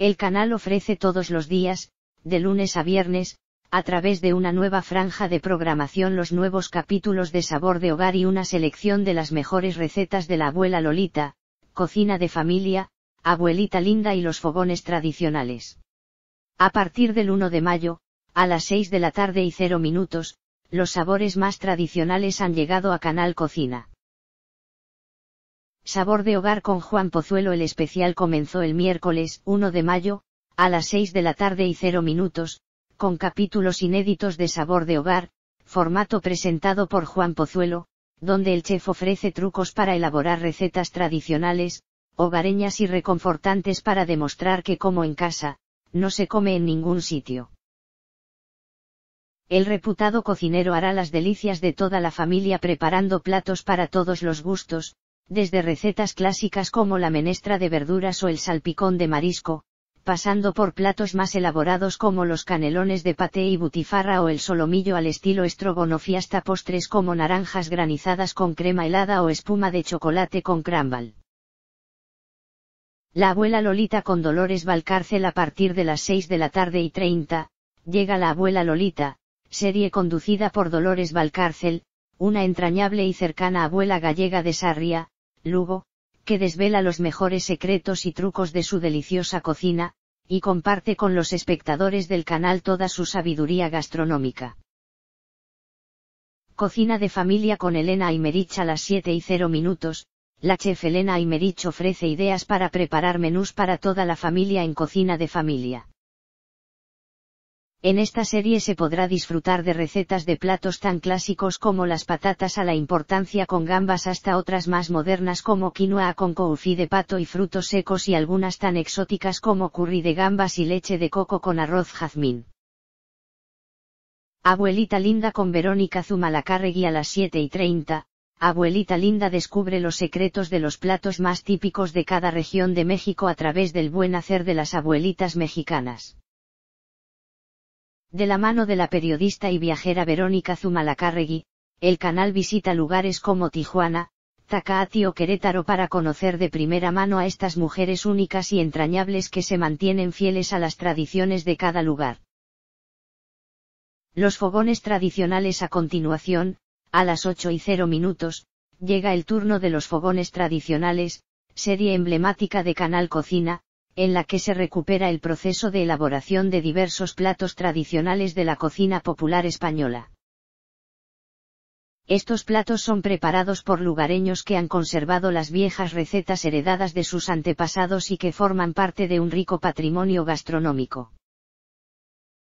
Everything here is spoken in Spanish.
El canal ofrece todos los días, de lunes a viernes, a través de una nueva franja de programación los nuevos capítulos de Sabor de Hogar y una selección de las mejores recetas de la abuela Lolita, cocina de familia, abuelita linda y los fogones tradicionales. A partir del 1 de mayo, a las 6 de la tarde y 0 minutos, los sabores más tradicionales han llegado a Canal Cocina. Sabor de Hogar con Juan Pozuelo. El especial comenzó el miércoles 1 de mayo, a las 6 de la tarde y 0 minutos, con capítulos inéditos de Sabor de Hogar, formato presentado por Juan Pozuelo, donde el chef ofrece trucos para elaborar recetas tradicionales, hogareñas y reconfortantes para demostrar que como en casa, no se come en ningún sitio. El reputado cocinero hará las delicias de toda la familia preparando platos para todos los gustos, desde recetas clásicas como la menestra de verduras o el salpicón de marisco, pasando por platos más elaborados como los canelones de paté y butifarra o el solomillo al estilo estrogonofiasta postres como naranjas granizadas con crema helada o espuma de chocolate con crambal. La abuela Lolita con Dolores Valcárcel a partir de las 6 de la tarde y 30, llega la abuela Lolita, serie conducida por Dolores Valcárcel, una entrañable y cercana abuela gallega de Sarria, Lugo, que desvela los mejores secretos y trucos de su deliciosa cocina, y comparte con los espectadores del canal toda su sabiduría gastronómica. Cocina de familia con Elena Aymerich a las 7 y 0 minutos, la chef Elena Merich ofrece ideas para preparar menús para toda la familia en cocina de familia. En esta serie se podrá disfrutar de recetas de platos tan clásicos como las patatas a la importancia con gambas hasta otras más modernas como quinoa con coufi de pato y frutos secos y algunas tan exóticas como curry de gambas y leche de coco con arroz jazmín. Abuelita Linda con Verónica Zumalacárregui a las 7 y 30. Abuelita Linda descubre los secretos de los platos más típicos de cada región de México a través del buen hacer de las abuelitas mexicanas. De la mano de la periodista y viajera Verónica Zumalacárregui, el canal visita lugares como Tijuana, Tacati o Querétaro para conocer de primera mano a estas mujeres únicas y entrañables que se mantienen fieles a las tradiciones de cada lugar. Los fogones tradicionales a continuación, a las 8 y 0 minutos, llega el turno de los fogones tradicionales, serie emblemática de Canal Cocina, en la que se recupera el proceso de elaboración de diversos platos tradicionales de la cocina popular española. Estos platos son preparados por lugareños que han conservado las viejas recetas heredadas de sus antepasados y que forman parte de un rico patrimonio gastronómico.